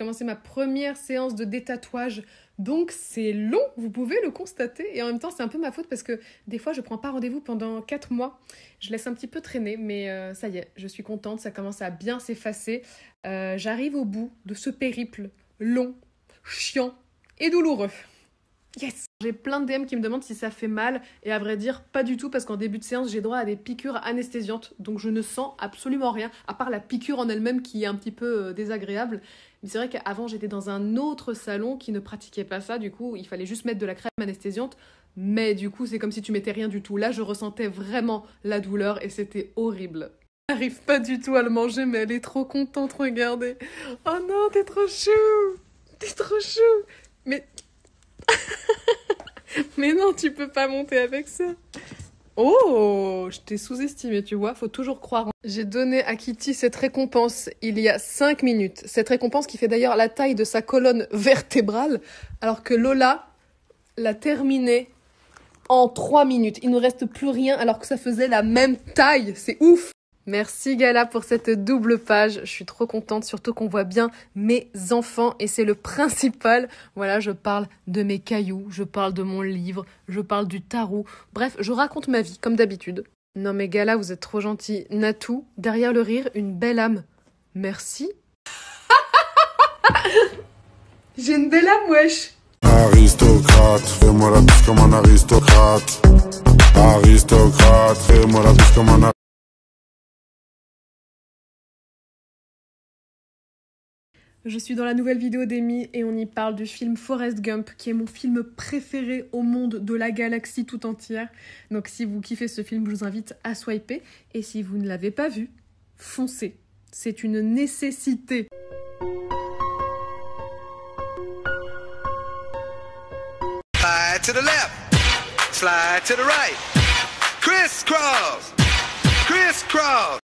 commencé ma première séance de détatouage. Donc c'est long, vous pouvez le constater. Et en même temps, c'est un peu ma faute parce que des fois, je prends pas rendez-vous pendant 4 mois. Je laisse un petit peu traîner, mais euh, ça y est, je suis contente, ça commence à bien s'effacer. Euh, j'arrive au bout de ce périple long, chiant et douloureux. Yes J'ai plein de DM qui me demandent si ça fait mal, et à vrai dire, pas du tout, parce qu'en début de séance, j'ai droit à des piqûres anesthésiantes, donc je ne sens absolument rien, à part la piqûre en elle-même qui est un petit peu euh, désagréable. Mais c'est vrai qu'avant, j'étais dans un autre salon qui ne pratiquait pas ça, du coup, il fallait juste mettre de la crème anesthésiante, mais du coup, c'est comme si tu mettais rien du tout. Là, je ressentais vraiment la douleur, et c'était horrible n'arrive pas du tout à le manger, mais elle est trop contente, regardez. Oh non, t'es trop chou T'es trop chou Mais mais non, tu peux pas monter avec ça. Oh, je t'ai sous-estimé, tu vois, faut toujours croire. J'ai donné à Kitty cette récompense il y a 5 minutes. Cette récompense qui fait d'ailleurs la taille de sa colonne vertébrale, alors que Lola l'a terminée en 3 minutes. Il ne reste plus rien alors que ça faisait la même taille. C'est ouf Merci Gala pour cette double page. Je suis trop contente, surtout qu'on voit bien mes enfants et c'est le principal. Voilà, je parle de mes cailloux, je parle de mon livre, je parle du tarot. Bref, je raconte ma vie comme d'habitude. Non mais Gala, vous êtes trop gentil. Natou, derrière le rire, une belle âme. Merci. J'ai une belle âme, wesh. Aristocrate, fais-moi la comme un aristocrate. Aristocrate, fais-moi la comme un aristocrate. Je suis dans la nouvelle vidéo d'Emmy et on y parle du film Forrest Gump, qui est mon film préféré au monde de la galaxie tout entière. Donc si vous kiffez ce film, je vous invite à swiper. Et si vous ne l'avez pas vu, foncez. C'est une nécessité.